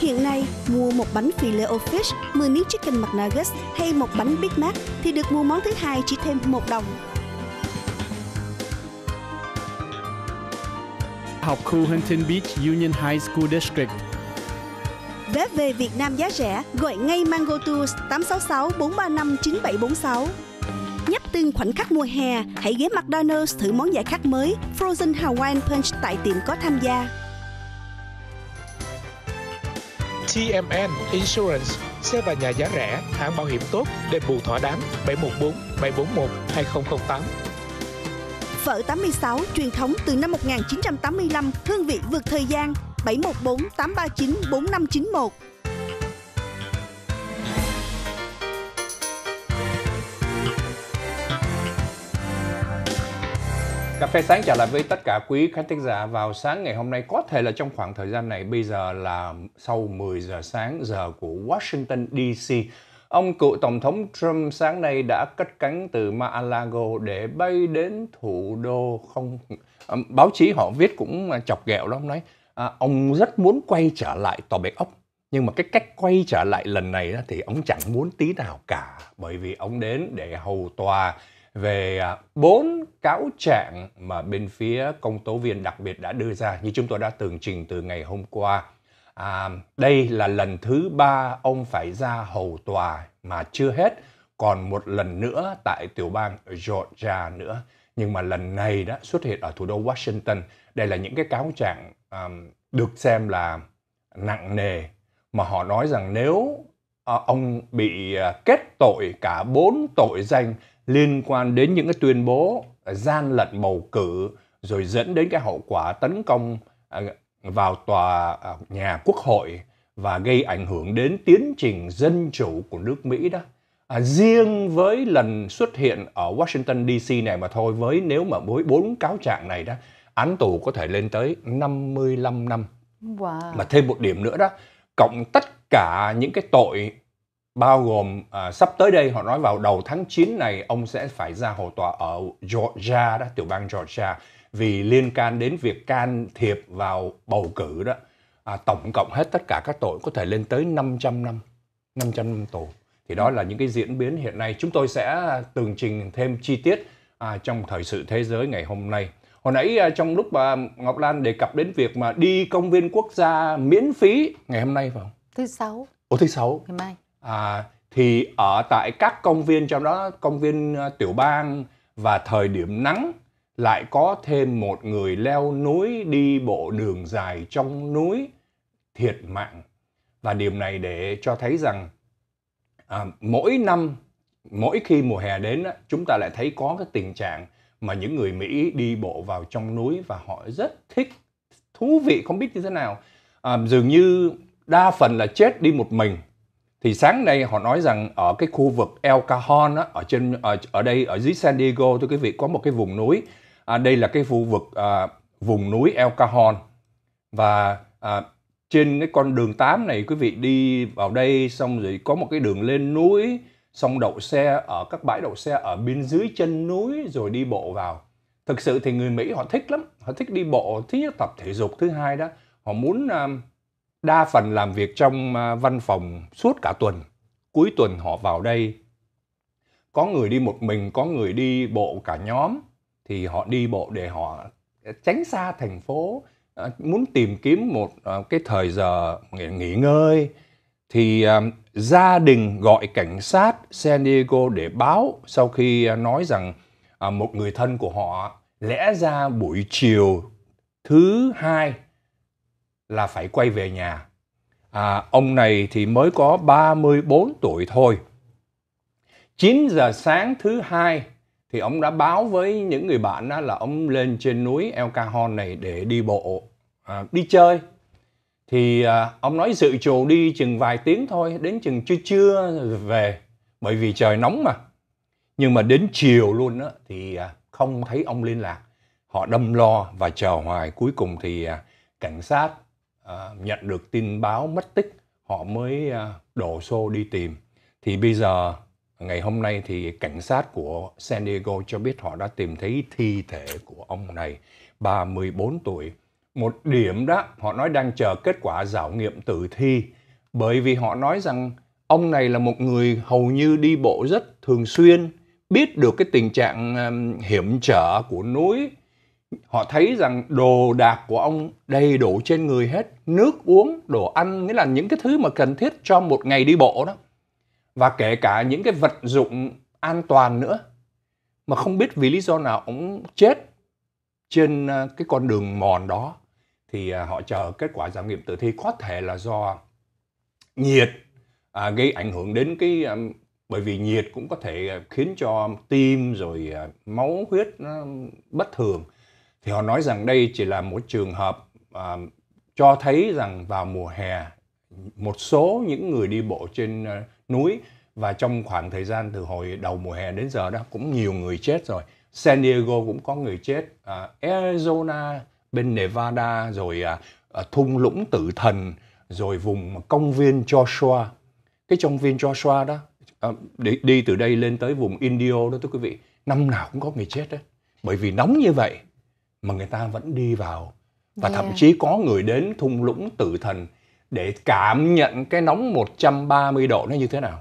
Hiện nay, mua một bánh filet fish, 10 miếng chicken McNuggets hay một bánh Big Mac thì được mua món thứ hai chỉ thêm 1 đồng. Học khu Huntington Beach Union High School District. Vé về Việt Nam giá rẻ, gọi ngay Mango Tours 866 435 9746. Nhấp từng khoảnh khắc mùa hè, hãy ghé McDonald's thử món giải khát mới Frozen Hawaiian Punch tại tiệm có tham gia. TMN Insurance, xe và nhà giá rẻ, hãng bảo hiểm tốt, đền bù thỏa đáng 714 741 2008. Phở 86 truyền thống từ năm 1985, hương vị vượt thời gian 714 839 4591. Cà phê sáng trở lại với tất cả quý khán thính giả vào sáng ngày hôm nay có thể là trong khoảng thời gian này bây giờ là sau 10 giờ sáng giờ của Washington DC. Ông cựu tổng thống Trump sáng nay đã cất cánh từ Mar-a-Lago để bay đến thủ đô không báo chí họ viết cũng chọc ghẹo lắm nói à, ông rất muốn quay trở lại tòa bạch ốc nhưng mà cái cách quay trở lại lần này thì ông chẳng muốn tí nào cả bởi vì ông đến để hầu tòa về à, bốn cáo trạng mà bên phía công tố viên đặc biệt đã đưa ra như chúng tôi đã tường trình từ ngày hôm qua. À, đây là lần thứ ba ông phải ra hầu tòa mà chưa hết, còn một lần nữa tại tiểu bang Georgia nữa. Nhưng mà lần này đã xuất hiện ở thủ đô Washington. Đây là những cái cáo trạng um, được xem là nặng nề mà họ nói rằng nếu uh, ông bị à, kết tội cả bốn tội danh liên quan đến những cái tuyên bố à, gian lận bầu cử rồi dẫn đến cái hậu quả tấn công à, vào tòa à, nhà quốc hội và gây ảnh hưởng đến tiến trình dân chủ của nước Mỹ đó. À, riêng với lần xuất hiện ở Washington DC này mà thôi với nếu mà với bốn cáo trạng này đó án tù có thể lên tới 55 năm. Wow. Mà thêm một điểm nữa đó, cộng tất cả những cái tội bao gồm à, sắp tới đây họ nói vào đầu tháng 9 này ông sẽ phải ra hầu tòa ở Georgia đó tiểu bang Georgia vì liên can đến việc can thiệp vào bầu cử đó à, tổng cộng hết tất cả các tội có thể lên tới 500 năm 500 năm tù thì đó là những cái diễn biến hiện nay chúng tôi sẽ tường trình thêm chi tiết à, trong thời sự thế giới ngày hôm nay hồi nãy à, trong lúc bà Ngọc Lan đề cập đến việc mà đi công viên quốc gia miễn phí ngày hôm nay phải không thứ sáu Ủa thứ sáu ngày mai à, thì ở tại các công viên trong đó công viên ờ, tiểu bang và thời điểm nắng lại có thêm một người leo núi đi bộ đường dài trong núi thiệt mạng và điểm này để cho thấy rằng à, mỗi năm mỗi khi mùa hè đến chúng ta lại thấy có cái tình trạng mà những người Mỹ đi bộ vào trong núi và họ rất thích thú vị không biết như thế nào à, dường như đa phần là chết đi một mình thì sáng nay họ nói rằng ở cái khu vực El Cajon á, ở trên ở, ở đây ở dưới San Diego thưa quý vị có một cái vùng núi à, đây là cái khu vực à, vùng núi El Cajon và à, trên cái con đường 8 này quý vị đi vào đây xong rồi có một cái đường lên núi xong đậu xe ở các bãi đậu xe ở bên dưới chân núi rồi đi bộ vào thực sự thì người Mỹ họ thích lắm họ thích đi bộ thứ nhất tập thể dục thứ hai đó họ muốn uh, đa phần làm việc trong à, văn phòng suốt cả tuần. Cuối tuần họ vào đây. Có người đi một mình, có người đi bộ cả nhóm. Thì họ đi bộ để họ à, tránh xa thành phố, à, muốn tìm kiếm một cái thời giờ nghỉ ngơi. Thì gia đình gọi cảnh sát San Diego để báo sau khi nói rằng một người thân của họ lẽ ra buổi chiều thứ hai là phải quay về nhà. À, ông này thì mới có 34 tuổi thôi. 9 giờ sáng thứ hai thì ông đã báo với những người bạn đó là ông lên trên núi El Cajon này để đi bộ, à, đi chơi. Thì à, ông nói dự trù đi chừng vài tiếng thôi, đến chừng trưa trưa về, bởi vì trời nóng mà. Nhưng mà đến chiều luôn đó, thì à, không thấy ông liên lạc. Họ đâm lo và chờ hoài, cuối cùng thì à, cảnh sát à, nhận được tin báo mất tích họ mới à, đổ xô đi tìm thì bây giờ ngày hôm nay thì cảnh sát của San Diego cho biết họ đã tìm thấy thi thể của ông này 34 tuổi một điểm đó họ nói đang chờ kết quả giảo nghiệm tử thi bởi vì họ nói rằng ông này là một người hầu như đi bộ rất thường xuyên biết được cái tình trạng à, hiểm trở của núi họ thấy rằng đồ đạc của ông đầy đủ trên người hết nước uống đồ ăn nghĩa là những cái thứ mà cần thiết cho một ngày đi bộ đó và kể cả những cái vật dụng an toàn nữa mà không biết vì lý do nào ông chết trên à, cái con đường mòn đó thì à, họ chờ kết quả giám nghiệm tử thi có thể là do nhiệt à, gây ảnh hưởng đến cái à, bởi vì nhiệt cũng có thể khiến cho tim rồi máu huyết nó bất thường thì họ nói rằng đây chỉ là một trường hợp à, cho thấy rằng vào mùa hè một số những người đi bộ trên à, núi và trong khoảng thời gian từ hồi đầu mùa hè đến giờ đó cũng nhiều người chết rồi San Diego cũng có người chết à, Arizona bên Nevada rồi à, à, thung lũng tử thần rồi vùng công viên Joshua cái công viên Joshua đó à, đi, đi từ đây lên tới vùng Indio đó thưa quý vị năm nào cũng có người chết đấy bởi vì nóng như vậy mà người ta vẫn đi vào và yeah. thậm dạ. chí có người đến thung lũng tử thần để cảm nhận cái nóng 130 độ nó như thế nào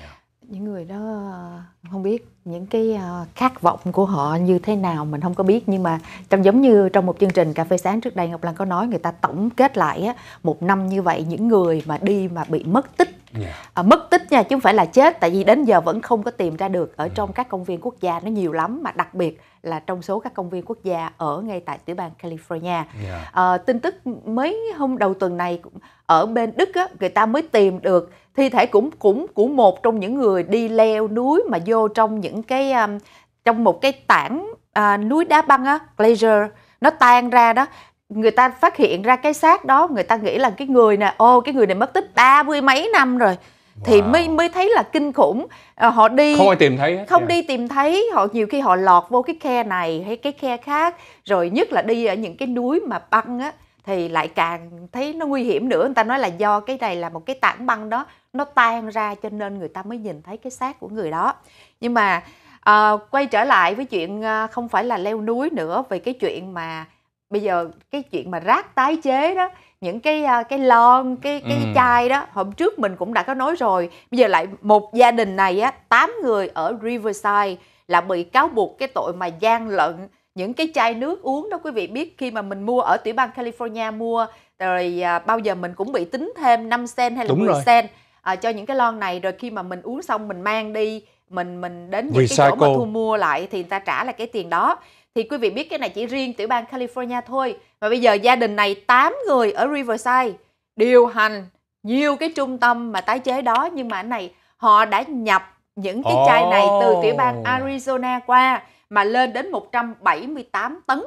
dạ. những người đó ờ, không biết những cái ờ, khát vọng của họ như thế nào mình không có biết nhưng mà trong giống như trong một chương trình cà phê sáng trước đây Ngọc Lan có nói người ta tổng kết lại á, một năm như vậy những người mà đi mà bị mất tích yeah. Dạ. à, ờ, mất tích nha chứ không phải là chết tại vì đến giờ vẫn không có tìm ra được ở dạ. trong các công viên quốc gia nó nhiều lắm mà đặc biệt là trong số các công viên quốc gia ở ngay tại tiểu bang California. Yeah. Dạ. À, ờ, tin tức mấy hôm đầu tuần này ở bên Đức á, người ta mới tìm được thi thể cũng cũng của một trong những người đi leo núi mà vô trong những cái um, trong một cái tảng à, núi đá băng á, glacier nó tan ra đó người ta phát hiện ra cái xác đó người ta nghĩ là cái người nè ô cái người này mất tích ba mươi mấy năm rồi wow. thì mới mới thấy là kinh khủng à, họ đi không ai tìm thấy hết không yeah. Dạ. đi tìm thấy họ nhiều khi họ lọt vô cái khe này hay cái khe khác rồi nhất là đi ở những cái núi mà băng á thì lại càng thấy nó nguy hiểm nữa người ta nói là do cái này là một cái tảng băng đó nó tan ra cho nên người ta mới nhìn thấy cái xác của người đó nhưng mà uh, quay trở lại với chuyện ờ, không phải là leo núi nữa về cái chuyện mà bây giờ cái chuyện mà rác tái chế đó những cái à, cái lon cái cái ừ. chai đó hôm trước mình cũng đã có nói rồi bây giờ lại một gia đình này á tám người ở Riverside là bị cáo buộc cái tội mà gian lận những cái chai nước uống đó quý vị biết khi mà mình mua ở tiểu bang California mua rồi à, bao giờ mình cũng bị tính thêm 5 sen hay là Đúng 10 rồi. cent à, cho những cái lon này rồi khi mà mình uống xong mình mang đi mình mình đến những Recycle. cái chỗ mà thu mua lại thì người ta trả lại cái tiền đó thì quý vị biết cái này chỉ riêng tiểu bang California thôi. Và bây giờ gia đình này 8 người ở Riverside điều hành nhiều cái trung tâm mà tái chế đó nhưng mà anh này họ đã nhập những cái chai này từ tiểu bang Arizona qua mà lên đến 178 tấn.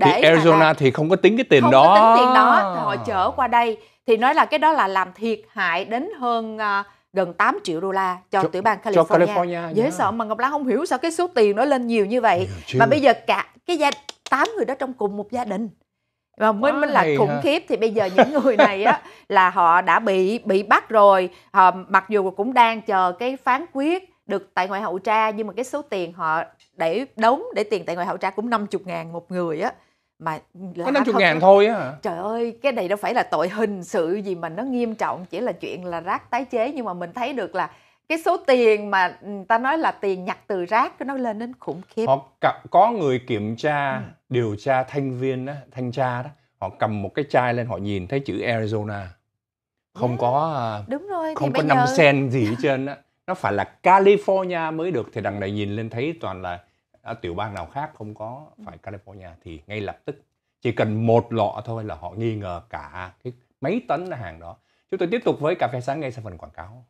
Để thì Arizona thì không có tính cái tiền không đó. Không tính tiền đó, họ chở qua đây thì nói là cái đó là làm thiệt hại đến hơn uh, gần 8 triệu đô la cho, cho tiểu bang California. Cho California dễ sợ mà Ngọc Lan không hiểu sao cái số tiền nó lên nhiều như vậy. Yeah, mà bây giờ cả cái gia tám người đó trong cùng một gia đình mà mới mới là khủng khiếp thì bây giờ những người này á là họ đã bị bị bắt rồi họ mặc dù cũng đang chờ cái phán quyết được tại ngoại hậu tra nhưng mà cái số tiền họ để đóng để tiền tại ngoại hậu tra cũng 50 ngàn một người á mà có 50 không, ngàn thôi á trời ơi cái này đâu phải là tội hình sự gì mà nó nghiêm trọng chỉ là chuyện là rác tái chế nhưng mà mình thấy được là cái số tiền mà ừ, ta nói là tiền nhặt từ rác nó lên đến khủng khiếp họ cả, có người kiểm tra ừ. điều tra thanh viên đó, thanh tra đó họ cầm một cái chai lên họ nhìn thấy chữ Arizona không yeah. Dạ, có à, đúng rồi không có năm giờ... cent gì ở trên á nó phải là California mới được thì đằng này nhìn lên thấy toàn là à, tiểu bang nào khác không có phải California thì ngay lập tức chỉ cần một lọ thôi là họ nghi ngờ cả cái mấy tấn hàng đó chúng tôi tiếp tục với cà phê sáng ngay sau phần quảng cáo